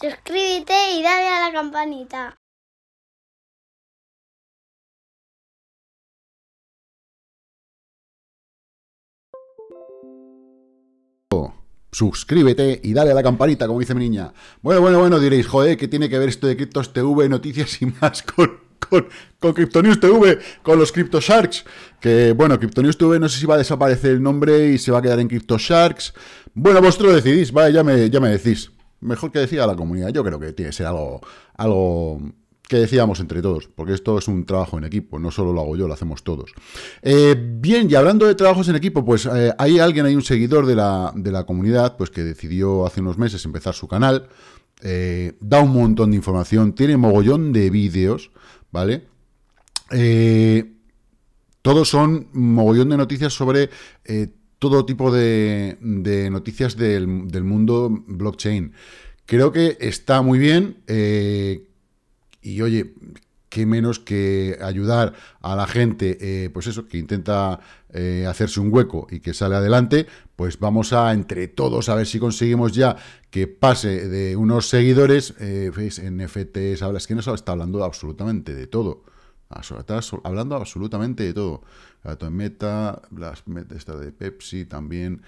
suscríbete y dale a la campanita. suscríbete y dale a la campanita, como dice mi niña. Bueno, bueno, bueno, diréis, joder, ¿qué tiene que ver esto de Cryptos TV, noticias y más con, con, con Cryptonews TV, con los CryptoSharks? Que, bueno, Cryptonews TV no sé si va a desaparecer el nombre y se va a quedar en CryptoSharks. Bueno, vosotros decidís, vale, ya me decís mejor que decía la comunidad. Yo creo que tiene que ser algo, algo que decíamos entre todos, porque esto es un trabajo en equipo, no solo lo hago yo, lo hacemos todos. Eh, bien, y hablando de trabajos en equipo, pues eh, hay alguien, hay un seguidor de la, comunidad, pues que decidió hace unos meses empezar su canal, eh, da un montón de información, tiene mogollón de vídeos, ¿vale? todos son mogollón de noticias sobre todo tipo de, noticias del, mundo blockchain. Creo que está muy bien eh, y oye, qué menos que ayudar a la gente, eh, pues eso, que intenta eh, hacerse un hueco y que sale adelante, pues vamos a entre todos a ver si conseguimos ya que pase de unos seguidores, eh, NFTs, hablas que nos está hablando absolutamente de todo hablando absolutamente de todo. dato Meta, las esta de Pepsi también,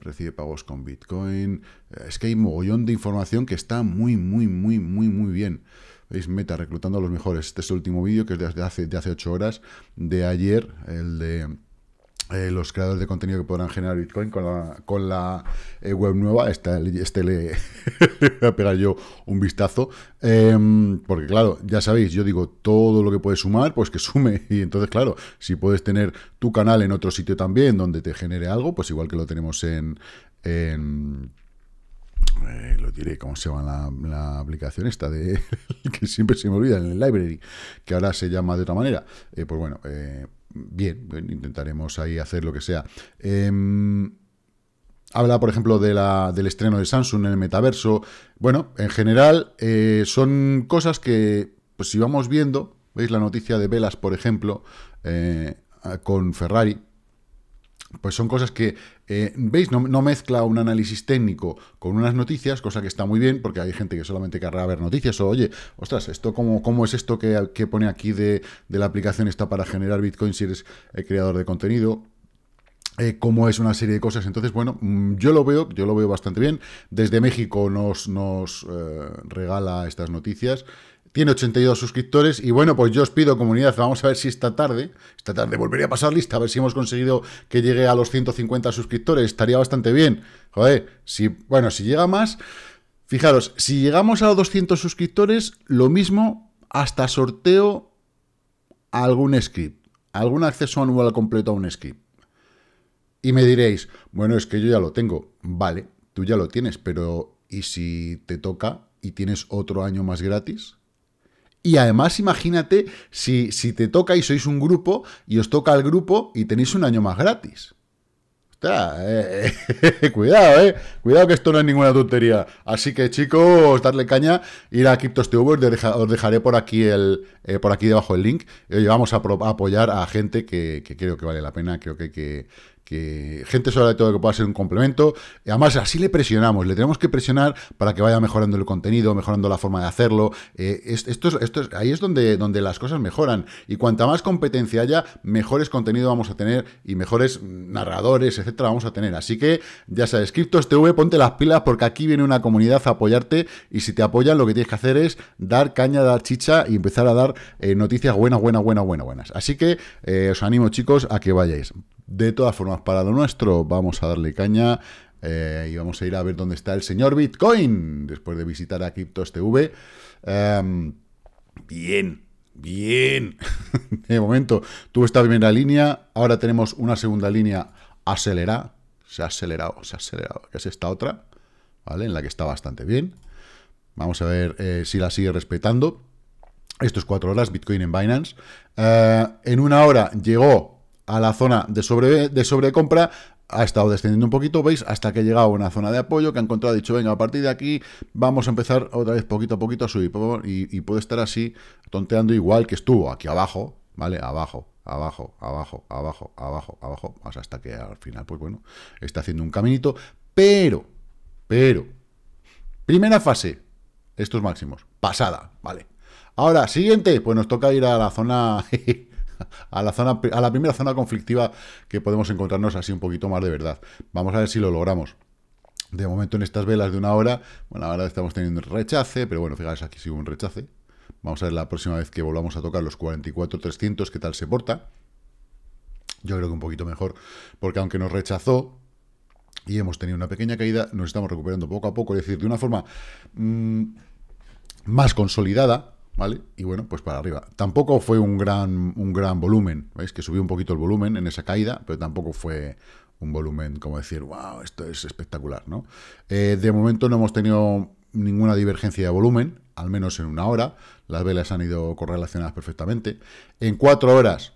recibe pagos con Bitcoin. Eh, es que hay mogollón de información que está muy, muy, muy, muy, muy bien. Veis Meta reclutando a los mejores. Este es el último vídeo que es de hace, de hace 8 horas, de ayer, el de eh, los creadores de contenido que podrán generar Bitcoin con la, eh, web nueva. este le voy a pegar yo un vistazo. Em, porque claro, ya sabéis, yo digo todo lo que puedes sumar, pues que sume. Y entonces, claro, si puedes tener tu canal en otro sitio también donde te genere algo, pues igual que lo tenemos en... Eh, lo diré, ¿cómo se llama la, aplicación esta? de Que siempre se me olvida, en el library, que ahora se llama de otra manera. pues bueno, bien, intentaremos ahí hacer lo que sea. Em, habla, por ejemplo, de la, del estreno de Samsung en el metaverso. Bueno, en general eh, son cosas que, pues si vamos viendo, veis la noticia de Velas, por ejemplo, eh, con Ferrari, pues son cosas que eh, ¿Veis? No, mezcla un análisis técnico con unas noticias, cosa que está muy bien, porque hay gente que solamente querrá ver noticias, o oye, ostras, esto cómo, cómo es esto que, que pone aquí de, la aplicación está para generar Bitcoin si eres eh, creador de contenido, eh, ¿Cómo es una serie de cosas. Entonces, bueno, mm, yo lo veo, yo lo veo bastante bien. Desde México nos, nos regala estas noticias. Tiene 82 suscriptores y bueno, pues yo os pido comunidad, vamos a ver si esta tarde, esta tarde volvería a pasar lista, a ver si hemos conseguido que llegue a los 150 suscriptores, estaría bastante bien. Joder, si, bueno, si llega más, fijaros, si llegamos a los 200 suscriptores, lo mismo hasta sorteo algún script, algún acceso anual completo a un script. Y me diréis, bueno, es que yo ya lo tengo. Vale, tú ya lo tienes, pero ¿y si te toca y tienes otro año más gratis? Y además imagínate si, si te toca y sois un grupo y os toca el grupo y tenéis un año más gratis. Eh, eh, cuidado, eh. Cuidado que esto no es ninguna tontería. Así que, chicos, darle caña, ir a Cryptos os, dejaré por aquí el eh, por aquí debajo el link. vamos a, apoyar a gente que, que, creo que vale la pena, creo que hay que, que gente sobre todo que pueda ser un complemento. Además, así le presionamos, le tenemos que presionar para que vaya mejorando el contenido, mejorando la forma de hacerlo. Eh, esto, esto ahí es donde, donde las cosas mejoran. Y cuanta más competencia haya, mejores contenido vamos a tener y mejores narradores, etcétera, vamos a tener. Así que, ya sabes, este TV, ponte las pilas porque aquí viene una comunidad a apoyarte y si te apoyan, lo que tienes que hacer es dar caña, dar chicha y empezar a dar eh, noticias buenas, buenas, buenas, buenas, buenas. Así que eh, os animo, chicos, a que vayáis. De todas formas, para lo nuestro, vamos a darle caña eh, y vamos a ir a ver dónde está el señor Bitcoin después de visitar a CryptoSTV. Em, bien, bien. de momento, tuvo esta primera línea, ahora tenemos una segunda línea acelerada. Se ha acelerado, se ha acelerado, es esta otra, ¿vale? En la que está bastante bien. Vamos a ver eh, si la sigue respetando. estos cuatro horas, Bitcoin en Binance. Eh, en una hora llegó a la zona de, sobre, de sobrecompra, ha estado descendiendo un poquito, veis, hasta que ha llegado a una zona de apoyo que ha encontrado, ha dicho, venga, a partir de aquí vamos a empezar otra vez poquito a poquito a subir, y, y puede estar así tonteando igual que estuvo aquí abajo, ¿vale? Abajo, abajo, abajo, abajo, abajo, abajo, pues hasta que al final, pues bueno, está haciendo un caminito, pero, pero, primera fase, estos máximos, pasada, ¿vale? Ahora, siguiente, pues nos toca ir a la zona... a la, zona, a la primera zona conflictiva que podemos encontrarnos así un poquito más de verdad. Vamos a ver si lo logramos. De momento en estas velas de una hora, bueno, ahora estamos teniendo rechace, pero bueno, fijaros aquí hubo un rechace. Vamos a ver la próxima vez que volvamos a tocar los 44.300, qué tal se porta. Yo creo que un poquito mejor, porque aunque nos rechazó y hemos tenido una pequeña caída, nos estamos recuperando poco a poco, es decir, de una forma mm, más consolidada, y bueno, pues para arriba. Tampoco fue un gran, un gran volumen, ¿veis? Que subió un poquito el volumen en esa caída, pero tampoco fue un volumen como decir, wow, esto es espectacular, ¿no? Eh, de momento no hemos tenido ninguna divergencia de volumen, al menos en una hora. Las velas han ido correlacionadas perfectamente. En cuatro horas,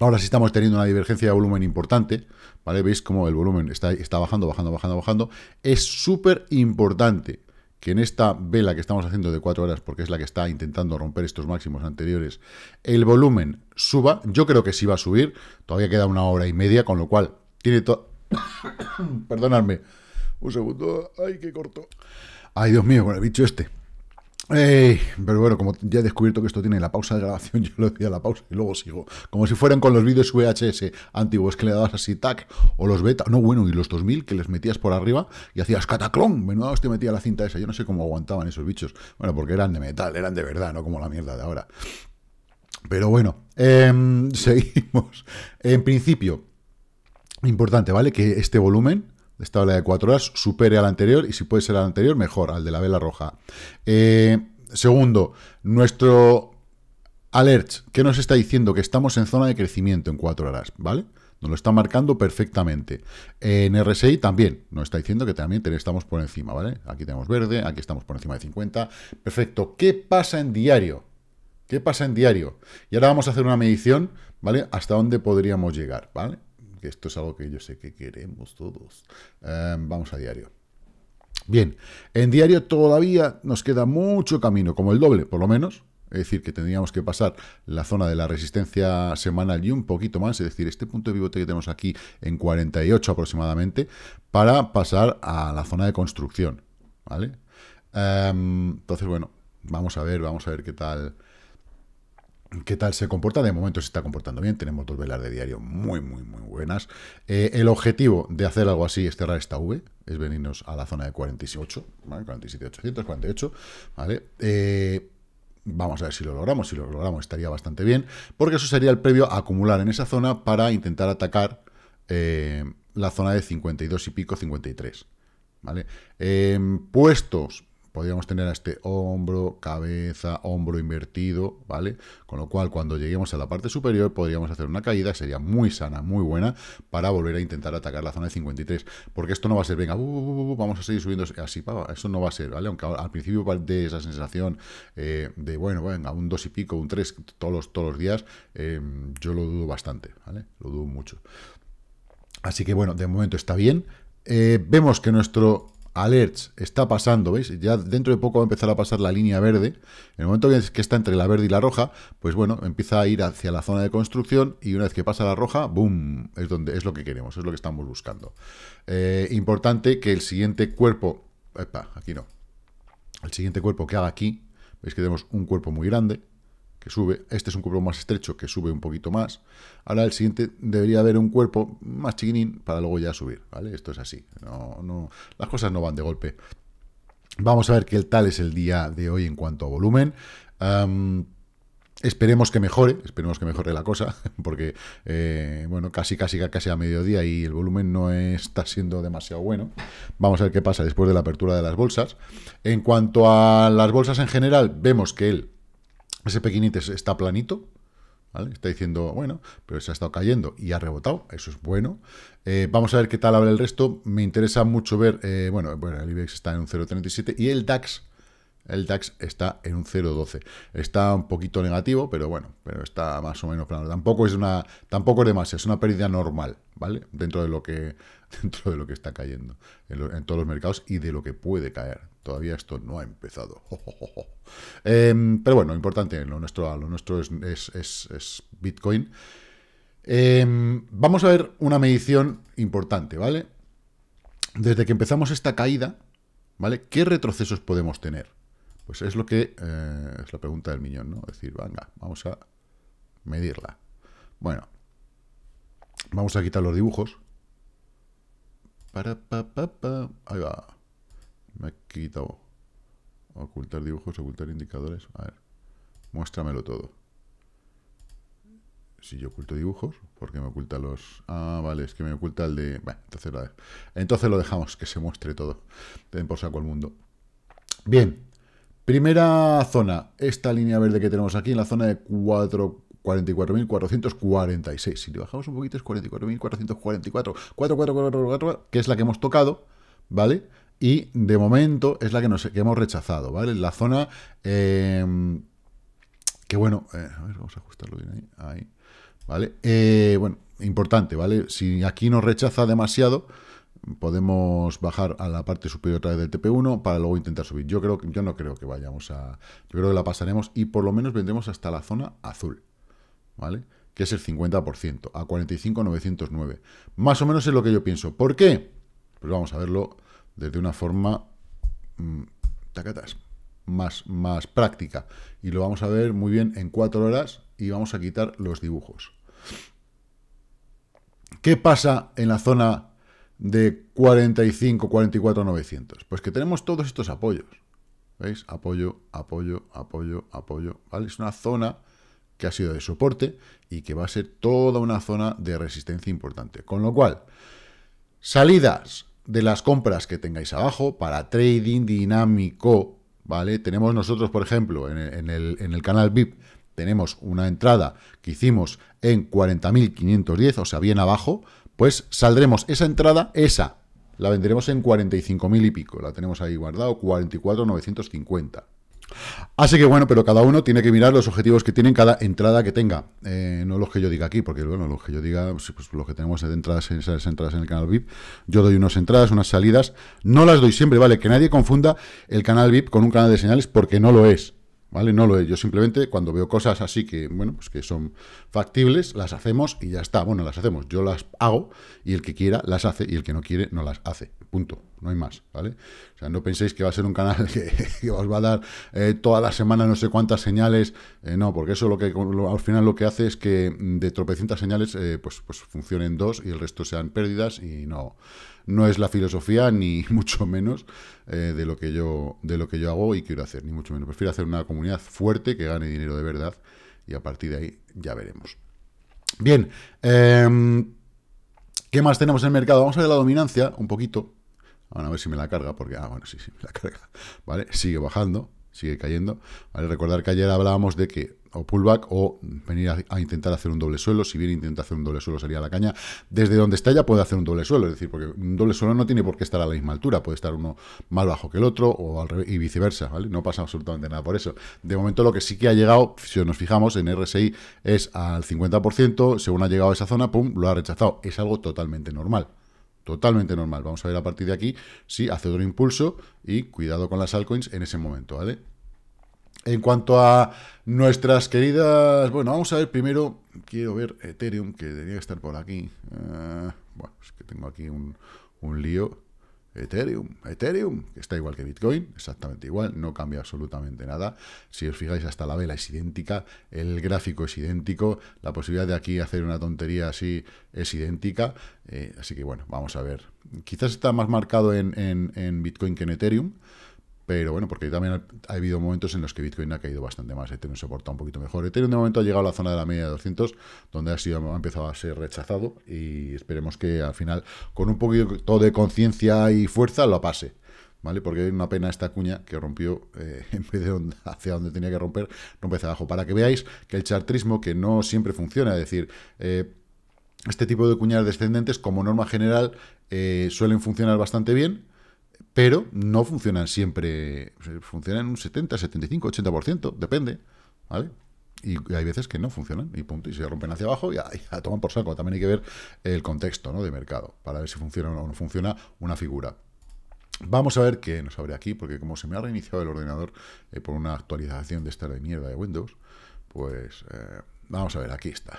ahora sí estamos teniendo una divergencia de volumen importante, ¿vale? Veis cómo el volumen está, está bajando, bajando, bajando, bajando. Es súper importante que en esta vela que estamos haciendo de cuatro horas, porque es la que está intentando romper estos máximos anteriores, el volumen suba. Yo creo que sí va a subir. Todavía queda una hora y media, con lo cual tiene todo... Perdonadme. Un segundo. Ay, qué corto. Ay, Dios mío, con el bicho este pero bueno, como ya he descubierto que esto tiene la pausa de grabación, yo lo a la pausa y luego sigo. Como si fueran con los vídeos VHS antiguos que le dabas así, tac, o los beta, no bueno, y los 2000 que les metías por arriba y hacías cataclón, menudo te metía la cinta esa. Yo no sé cómo aguantaban esos bichos. Bueno, porque eran de metal, eran de verdad, no como la mierda de ahora. Pero bueno, em, seguimos. En principio, importante, ¿vale? Que este volumen, esta vela de 4 horas supere al anterior y si puede ser al anterior, mejor, al de la vela roja. Eh, segundo, nuestro alert, ¿qué nos está diciendo? Que estamos en zona de crecimiento en 4 horas, ¿vale? Nos lo está marcando perfectamente. En RSI también nos está diciendo que también estamos por encima, ¿vale? Aquí tenemos verde, aquí estamos por encima de 50. Perfecto. ¿Qué pasa en diario? ¿Qué pasa en diario? Y ahora vamos a hacer una medición, ¿vale? Hasta dónde podríamos llegar, ¿vale? que esto es algo que yo sé que queremos todos. Em, vamos a diario. Bien, en diario todavía nos queda mucho camino, como el doble, por lo menos. Es decir, que tendríamos que pasar la zona de la resistencia semanal y un poquito más, es decir, este punto de pivote que tenemos aquí en 48 aproximadamente, para pasar a la zona de construcción, ¿vale? Em, entonces, bueno, vamos a ver, vamos a ver qué tal, ¿Qué tal se comporta? De momento se está comportando bien. Tenemos dos velas de diario muy, muy, muy buenas. Eh, el objetivo de hacer algo así es cerrar esta V, es venirnos a la zona de 48, ¿vale? 800, 48, ¿vale? Eh, vamos a ver si lo logramos. Si lo logramos estaría bastante bien, porque eso sería el previo a acumular en esa zona para intentar atacar eh, la zona de 52 y pico, 53, ¿vale? puestos podríamos tener a este hombro, cabeza, hombro invertido, ¿vale? Con lo cual, cuando lleguemos a la parte superior, podríamos hacer una caída, sería muy sana, muy buena, para volver a intentar atacar la zona de 53. Porque esto no va a ser, venga, vamos a seguir subiendo así, eso no va a ser, ¿vale? Aunque al principio de esa sensación eh, de, bueno, venga, un 2 y pico, un 3, todos los, todos los días, eh, yo lo dudo bastante, ¿vale? Lo dudo mucho. Así que bueno, de momento está bien. Eh, vemos que nuestro alerts está pasando, ¿veis? Ya dentro de poco va a empezar a pasar la línea verde. En el momento que está entre la verde y la roja, pues bueno, empieza a ir hacia la zona de construcción y una vez que pasa la roja, ¡boom! Es, donde, es lo que queremos, es lo que estamos buscando. Eh, importante que el siguiente cuerpo... Epa, aquí no. El siguiente cuerpo que haga aquí, veis que tenemos un cuerpo muy grande, sube, este es un cuerpo más estrecho, que sube un poquito más, ahora el siguiente debería haber un cuerpo más chiquinín para luego ya subir, ¿vale? Esto es así, no, no, las cosas no van de golpe. Vamos a ver qué tal es el día de hoy en cuanto a volumen. Esperemos que mejore, esperemos que mejore la cosa, porque eh, bueno, casi casi casi a mediodía y el volumen no está siendo demasiado bueno. Vamos a ver qué pasa después de la apertura de las bolsas. En cuanto a las bolsas en general, vemos que el ese pequeñito está planito, Está diciendo, bueno, pero se ha estado cayendo y ha rebotado, eso es bueno. Eh, vamos a ver qué tal habla el resto. Me interesa mucho ver, eh, bueno, bueno, el IBEX está en un 0.37 y el DAX el DAX está en un 0,12. Está un poquito negativo, pero bueno, pero está más o menos plano. Tampoco es una, tampoco es demasiado, es una pérdida normal, ¿vale? Dentro de lo que, dentro de lo que está cayendo en, todos los mercados y de lo que puede caer. Todavía esto no ha empezado. Em, pero bueno, importante, lo nuestro, lo nuestro es, Bitcoin. Em, vamos a ver una medición importante, ¿vale? Desde que empezamos esta caída, ¿vale? ¿Qué retrocesos podemos tener? Pues es lo que eh, es la pregunta del millón, ¿no? decir, venga, vamos a medirla. Bueno, vamos a quitar los dibujos. Para, pa, Ahí va. Me he quitado. Ocultar dibujos, ocultar indicadores. A ver, muéstramelo todo. Si yo oculto dibujos, ¿por qué me oculta los...? Ah, vale, es que me oculta el de... Bueno, entonces, lo dejamos que se muestre todo. Ten por saco el mundo. Bien, Primera zona, esta línea verde que tenemos aquí en la zona de 44.446. Si le bajamos un poquito es 44.444, 4444, que es la que hemos tocado, ¿vale? Y de momento es la que, hemos rechazado, ¿vale? La zona... Em, que bueno, eh, a ver, vamos a ajustarlo bien ahí. ahí ¿Vale? Eh, bueno, importante, ¿vale? Si aquí nos rechaza demasiado, podemos bajar a la parte superior otra vez del TP1 para luego intentar subir. Yo creo que yo no creo que vayamos a. Yo creo que la pasaremos y por lo menos vendremos hasta la zona azul. ¿Vale? Que es el 50%, a 45,909. Más o menos es lo que yo pienso. ¿Por qué? Pues vamos a verlo desde una forma mm, tacatas, más, más práctica. Y lo vamos a ver muy bien en 4 horas y vamos a quitar los dibujos. ¿Qué pasa en la zona de 45, 44, 900. Pues que tenemos todos estos apoyos. ¿Veis? Apoyo, apoyo, apoyo, apoyo. ¿Vale? Es una zona que ha sido de soporte y que va a ser toda una zona de resistencia importante. Con lo cual, salidas de las compras que tengáis abajo para trading dinámico, ¿vale? Tenemos nosotros, por ejemplo, en el, en el canal VIP, tenemos una entrada que hicimos en 40.510, o sea, bien abajo, pues saldremos esa entrada, esa, la venderemos en 45.000 y pico, la tenemos ahí guardado, 44.950. Así que bueno, pero cada uno tiene que mirar los objetivos que tiene cada entrada que tenga, eh, no los que yo diga aquí, porque bueno, los que yo diga, pues, los que tenemos de entradas, esas entradas en el canal VIP, yo doy unas entradas, unas salidas, no las doy siempre, ¿vale? Que nadie confunda el canal VIP con un canal de señales porque no lo es. ¿vale? No lo es. Yo simplemente cuando veo cosas así que, bueno, pues que son factibles, las hacemos y ya está. Bueno, las hacemos. Yo las hago y el que quiera las hace y el que no quiere no las hace. Punto no hay más, ¿vale? O sea, no penséis que va a ser un canal que, os va a dar eh, toda la semana no sé cuántas señales, eh, no, porque eso lo que al final lo que hace es que mm, de tropecientas señales eh, pues, pues funcionen dos y el resto sean pérdidas y no, no es la filosofía ni mucho menos de, lo que yo, de lo que yo hago y quiero hacer, ni mucho menos. Prefiero hacer una comunidad fuerte que gane dinero de verdad y a partir de ahí ya veremos. Bien, em, ¿qué más tenemos en el mercado? Vamos a ver la dominancia un poquito a ver si me la carga, porque, ah, bueno, sí, sí, me la carga. ¿Vale? Sigue bajando, sigue cayendo. ¿Vale? Recordar que ayer hablábamos de que o pullback o venir a, intentar hacer un doble suelo. Si bien intenta hacer un doble suelo sería la caña. Desde donde está ya puede hacer un doble suelo. Es decir, porque un doble suelo no tiene por qué estar a la misma altura. Puede estar uno más bajo que el otro o y viceversa. ¿vale? No pasa absolutamente nada por eso. De momento lo que sí que ha llegado, si nos fijamos en RSI, es al 50%. Según ha llegado a esa zona, pum, lo ha rechazado. Es algo totalmente normal. Totalmente normal. Vamos a ver a partir de aquí si hace otro impulso y cuidado con las altcoins en ese momento, ¿vale? En cuanto a nuestras queridas... Bueno, vamos a ver primero... Quiero ver Ethereum, que debería estar por aquí. Eh, bueno, es que tengo aquí un, un lío. Ethereum, Ethereum, que está igual que Bitcoin, exactamente igual, no cambia absolutamente nada. Si os fijáis, hasta la vela es idéntica, el gráfico es idéntico, la posibilidad de aquí hacer una tontería así es idéntica. Eh, así que bueno, vamos a ver. Quizás está más marcado en, en Bitcoin que en Ethereum, pero bueno, porque también ha habido momentos en los que Bitcoin ha caído bastante más. Ethereum se portado un poquito mejor. Ethereum de momento ha llegado a la zona de la media de 200, donde ha, sido, ha empezado a ser rechazado. Y esperemos que al final, con un poquito de conciencia y fuerza, lo pase. ¿Vale? Porque hay una pena esta cuña que rompió eh, en vez de hacia donde tenía que romper, rompe hacia abajo. Para que veáis que el chartrismo, que no siempre funciona, es decir, eh, este tipo de cuñas descendentes, como norma general, eh, suelen funcionar bastante bien pero no funcionan siempre, eh, funcionan un 70, 75, 80%, depende, ¿vale? Y hay veces que no funcionan y punto, y se rompen hacia abajo y la toman por saco. También hay que ver el contexto de mercado para ver si funciona o no funciona una figura. Vamos a ver qué nos abre aquí, porque como se me ha reiniciado el ordenador eh, por una actualización de esta de mierda de Windows, pues eh, vamos a ver, aquí está.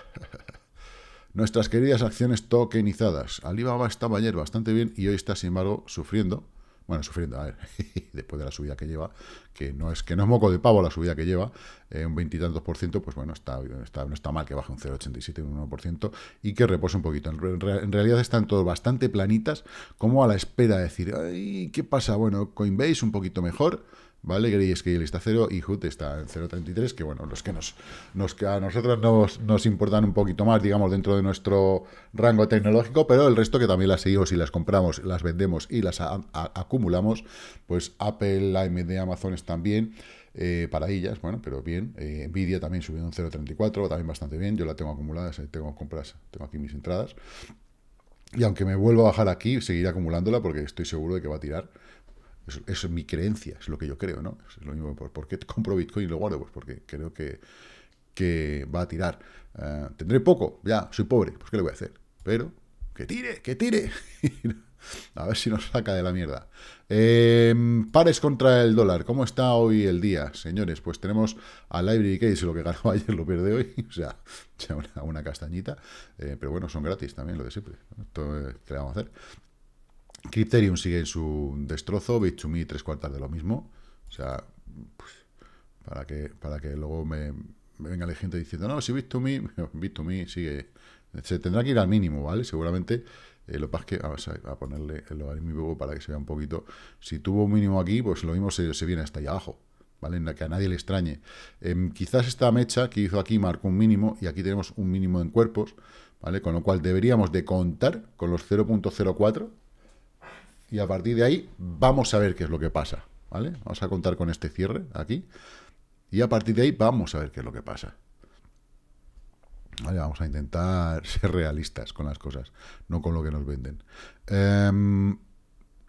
Nuestras queridas acciones tokenizadas. Alibaba estaba ayer bastante bien y hoy está, sin embargo, sufriendo bueno, sufriendo, a ver, después de la subida que lleva, que no es que no es moco de pavo la subida que lleva, eh, un veintitantos por ciento, pues bueno, está, no está mal que baje un 0,87, un 1% y que repose un poquito. En, en, realidad están todos bastante planitas, como a la espera de decir, Ay, ¿qué pasa? Bueno, Coinbase un poquito mejor, ¿vale? Grayscale está 0 y HUT está en 0.33, que bueno, los que nos, nos a nosotros nos, importan un poquito más, digamos, dentro de nuestro rango tecnológico, pero el resto que también las seguimos y las compramos, las vendemos y las acumulamos, pues Apple, AMD, Amazon también bien. Eh, para ellas, bueno, pero bien. Eh, Nvidia también subió un 0.34, también bastante bien. Yo la tengo acumulada, eh, tengo compras, tengo aquí mis entradas. Y aunque me vuelva a bajar aquí, seguiré acumulándola porque estoy seguro de que va a tirar es, es, mi creencia, es lo que yo creo, ¿no? Es lo mismo, ¿por, qué compro Bitcoin y lo guardo? Pues porque creo que, que va a tirar. Ah, tendré poco, ya, soy pobre, pues ¿qué le voy a hacer? Pero, que tire, que tire. a ver si nos saca de la mierda. Em, pares contra el dólar. ¿Cómo está hoy el día, señores? Pues tenemos a Library Case, lo que ganó ayer lo pierde hoy. O sea, una, una castañita. Eh, pero bueno, son gratis también, lo de siempre. Todo, lo eh, le vamos a hacer? Criterium sigue en su destrozo, me, tres cuartas de lo mismo. O sea, pues, para, que, para que luego me, venga la gente diciendo, no, si 2 me, sigue. Se tendrá que ir al mínimo, ¿vale? Seguramente. Eh, lo que pasa es que, vamos a, a ponerle el logaritmo para que se vea un poquito. Si tuvo un mínimo aquí, pues lo mismo se, viene hasta allá abajo. ¿Vale? Que a nadie le extrañe. Em, quizás esta mecha que hizo aquí marcó un mínimo y aquí tenemos un mínimo en cuerpos, ¿vale? Con lo cual deberíamos de contar con los 0.04, y a partir de ahí vamos a ver qué es lo que pasa, ¿vale? Vamos a contar con este cierre aquí y a partir de ahí vamos a ver qué es lo que pasa. vamos a intentar ser realistas con las cosas, no con lo que nos venden. Em,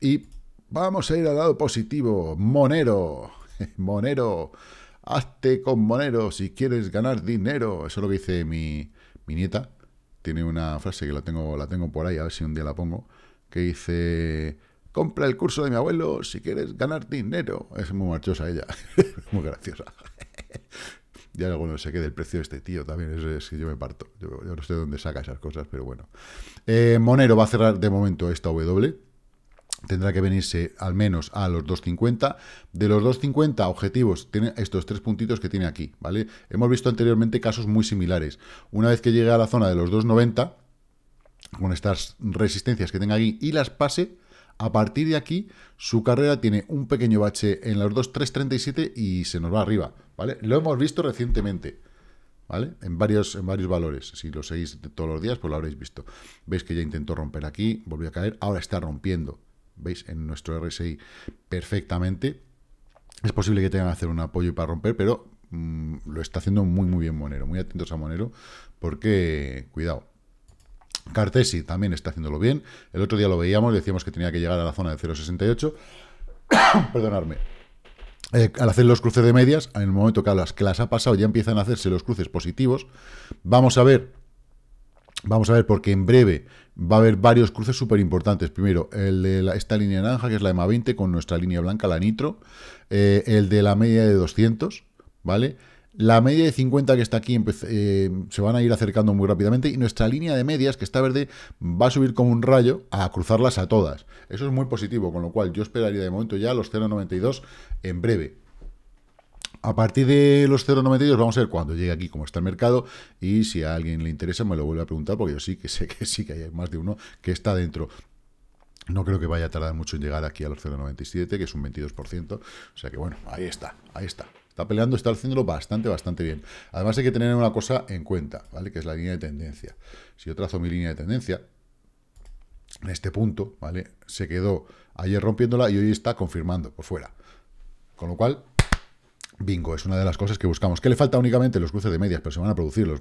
y vamos a ir al lado positivo. Monero, Monero, hazte con Monero si quieres ganar dinero. Eso es lo que dice mi, mi nieta. Tiene una frase que la tengo, la tengo por ahí, a ver si un día la pongo, que dice, compra el curso de mi abuelo si quieres ganar dinero. Es muy marchosa ella, muy graciosa. ya luego no sé qué del precio de este tío también, es, que yo me parto. Yo, no sé dónde saca esas cosas, pero bueno. Eh, Monero va a cerrar de momento esta W. Tendrá que venirse al menos a los 2.50. De los 2.50 objetivos, tiene estos tres puntitos que tiene aquí, ¿vale? Hemos visto anteriormente casos muy similares. Una vez que llegue a la zona de los 2.90, con estas resistencias que tenga aquí y las pase, a partir de aquí, su carrera tiene un pequeño bache en los 2.337 y se nos va arriba, ¿vale? Lo hemos visto recientemente, ¿vale? En varios, en varios valores. Si lo seguís todos los días, pues lo habréis visto. Veis que ya intentó romper aquí, volvió a caer, ahora está rompiendo, ¿veis? En nuestro RSI perfectamente. Es posible que tengan que hacer un apoyo para romper, pero mm, lo está haciendo muy, muy bien Monero. Muy atentos a Monero, porque, cuidado, Cartesi también está haciéndolo bien. El otro día lo veíamos, decíamos que tenía que llegar a la zona de 0,68. Perdonadme. Eh, al hacer los cruces de medias, en el momento que las, que las ha pasado, ya empiezan a hacerse los cruces positivos. Vamos a ver Vamos a ver, porque en breve va a haber varios cruces súper importantes. Primero, el de esta línea naranja, que es la EMA 20, con nuestra línea blanca, la Nitro. Eh, el de la media de 200, ¿vale? La media de 50 que está aquí eh, se van a ir acercando muy rápidamente y nuestra línea de medias, que está verde, va a subir como un rayo a cruzarlas a todas. Eso es muy positivo, con lo cual yo esperaría de momento ya los 0,92 en breve. A partir de los 0,92 vamos a ver cuando llegue aquí cómo está el mercado y si a alguien le interesa me lo vuelve a preguntar porque yo sí que sé que sí que hay más de uno que está dentro. No creo que vaya a tardar mucho en llegar aquí a los 0,97, que es un 22%. O sea que bueno, ahí está, ahí está. Está peleando, está haciéndolo bastante, bastante bien. Además hay que tener una cosa en cuenta, ¿vale? Que es la línea de tendencia. Si yo trazo mi línea de tendencia, en este punto, ¿vale? Se quedó ayer rompiéndola y hoy está confirmando por fuera. Con lo cual, Bingo, es una de las cosas que buscamos. ¿Qué le falta únicamente? Los cruces de medias, pero se van a producir.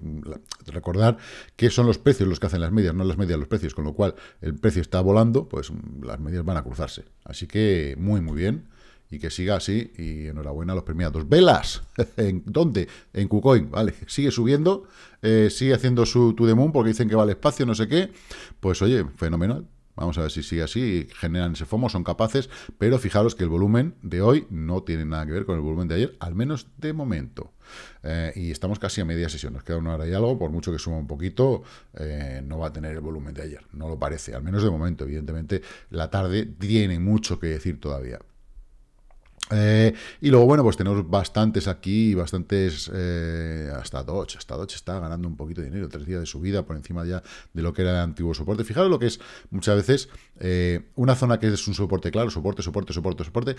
recordar que son los precios los que hacen las medias, no las medias los precios, con lo cual el precio está volando, pues las medias van a cruzarse. Así que muy, muy bien y que siga así. Y enhorabuena a los premiados. Velas, ¿en dónde? En KuCoin, vale. Sigue subiendo, eh, sigue haciendo su To The Moon porque dicen que vale espacio, no sé qué. Pues oye, fenomenal. Vamos a ver si sigue así, generan ese FOMO, son capaces, pero fijaros que el volumen de hoy no tiene nada que ver con el volumen de ayer, al menos de momento. Eh, y estamos casi a media sesión, nos queda una hora y algo, por mucho que suma un poquito, eh, no va a tener el volumen de ayer, no lo parece, al menos de momento, evidentemente la tarde tiene mucho que decir todavía. Eh, y luego, bueno, pues tenemos bastantes aquí, bastantes, eh, hasta Dodge, hasta Doge está ganando un poquito de dinero, tres días de subida por encima ya de lo que era el antiguo soporte. Fijaros lo que es muchas veces eh, una zona que es un soporte claro, soporte, soporte, soporte, soporte,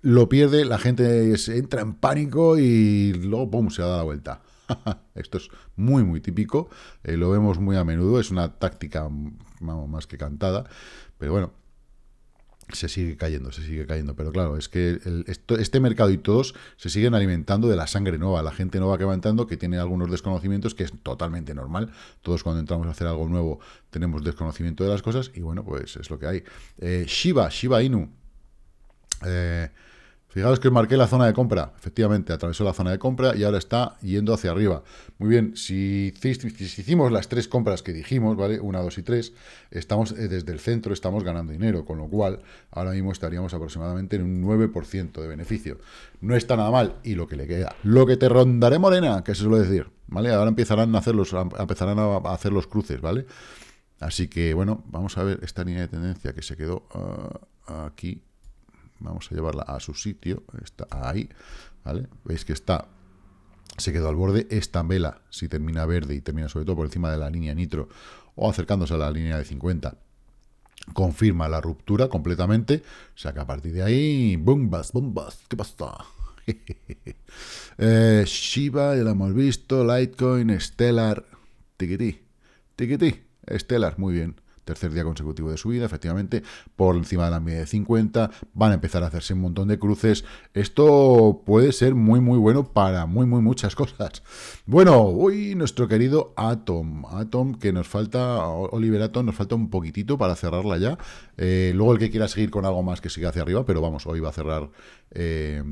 lo pierde, la gente entra en pánico y luego, ¡pum!, se da la vuelta. Esto es muy, muy típico, lo vemos muy a menudo, es una táctica, más que cantada, pero bueno, se sigue cayendo, se sigue cayendo. Pero claro, es que este mercado y todos se siguen alimentando de la sangre nueva, la gente nueva que va entrando, que tiene algunos desconocimientos, que es totalmente normal. Todos cuando entramos a hacer algo nuevo tenemos desconocimiento de las cosas y bueno, pues es lo que hay. Shiva eh, Shiba, Shiba Inu. Eh, Fijaros que marqué la zona de compra. Efectivamente, atravesó la zona de compra y ahora está yendo hacia arriba. Muy bien, si, hicimos las tres compras que dijimos, ¿vale? Una, dos y tres, estamos eh, desde el centro, estamos ganando dinero, con lo cual ahora mismo estaríamos aproximadamente en un 9% de beneficio. No está nada mal. Y lo que le queda, lo que te rondaré morena, que se suele decir, ¿vale? Ahora empezarán a hacer los, empezarán a, hacer los cruces, ¿vale? Así que, bueno, vamos a ver esta línea de tendencia que se quedó ah, aquí Vamos a llevarla a su sitio, está ahí, Veis que está, se quedó al borde. Esta vela, si termina verde y termina sobre todo por encima de la línea nitro o acercándose a la línea de 50, confirma la ruptura completamente. O que a partir de ahí, bombas, bombas, ¿qué pasa? eh, Shiba, ya lo hemos visto, Litecoin, Stellar, tiquití, tiquití, Stellar, muy bien tercer día consecutivo de subida, efectivamente, por encima de la media de 50, van a empezar a hacerse un montón de cruces. Esto puede ser muy, muy bueno para muy, muy muchas cosas. Bueno, hoy nuestro querido Atom, Atom que nos falta, Oliver Atom, nos falta un poquitito para cerrarla ya. Eh, luego el que quiera seguir con algo más que siga hacia arriba, pero vamos, hoy va a cerrar... Eh,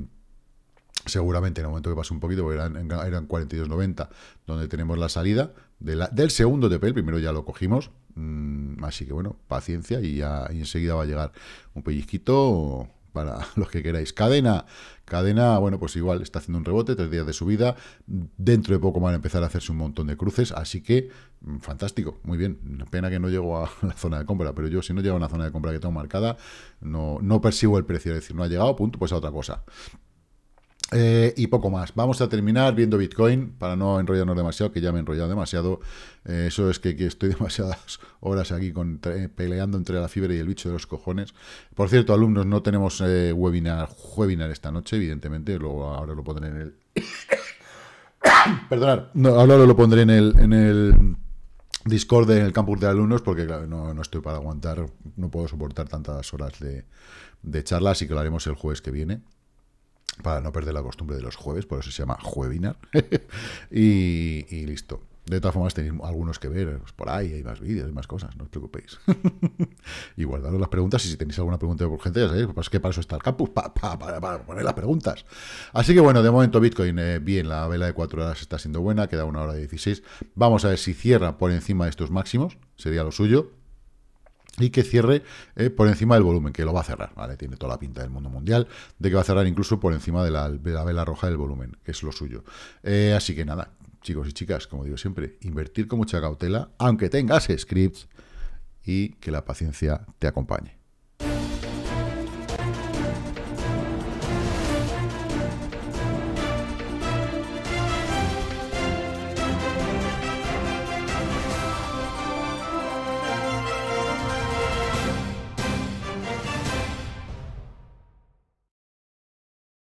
seguramente en el momento que pase un poquito, porque eran, 42.90, donde tenemos la salida del segundo TP, el primero ya lo cogimos, Mm, así que bueno, paciencia y ya enseguida va a llegar un pellizquito para los que queráis. Cadena, cadena, bueno, pues igual está haciendo un rebote, tres días de subida, dentro de poco van a empezar a hacerse un montón de cruces, así que mm, fantástico, muy bien, pena que no llego a la zona de compra, pero yo si no llego a una zona de compra que tengo marcada, no, no persigo el precio, es decir, no ha llegado, punto, pues a otra cosa. Eh, y poco más. Vamos a terminar viendo Bitcoin para no enrollarnos demasiado, que ya me he enrollado demasiado. Eh, eso es que, estoy demasiadas horas aquí peleando entre la fiebre y el bicho de los cojones. Por cierto, alumnos, no tenemos eh, webinar, webinar esta noche, evidentemente. Luego ahora lo pondré en el. Perdonad, ahora lo pondré en el. En el Discord en el campus de alumnos, porque no, no, estoy para aguantar, no puedo soportar tantas horas de, de charla, así que lo haremos el jueves que viene para no perder la costumbre de los jueves, por eso se llama Juevinar. y, listo. De todas formas, tenéis algunos que ver pues, por ahí, hay más vídeos, hay más cosas, no os preocupéis. y guardaros las preguntas y si tenéis alguna pregunta urgente, ya sabéis, pues que para eso está el campus, para, poner las preguntas. Así que bueno, de momento Bitcoin, eh, bien, la vela de cuatro horas está siendo buena, queda una hora y 16. Vamos a ver si cierra por encima de estos máximos, sería lo suyo, y que cierre eh, por encima del volumen, que lo va a cerrar, ¿vale? Tiene toda la pinta del mundo mundial de que va a cerrar incluso por encima de la, vela roja del volumen, que es lo suyo. Eh, así que nada, chicos y chicas, como digo siempre, invertir con mucha cautela, aunque tengas scripts y que la paciencia te acompañe.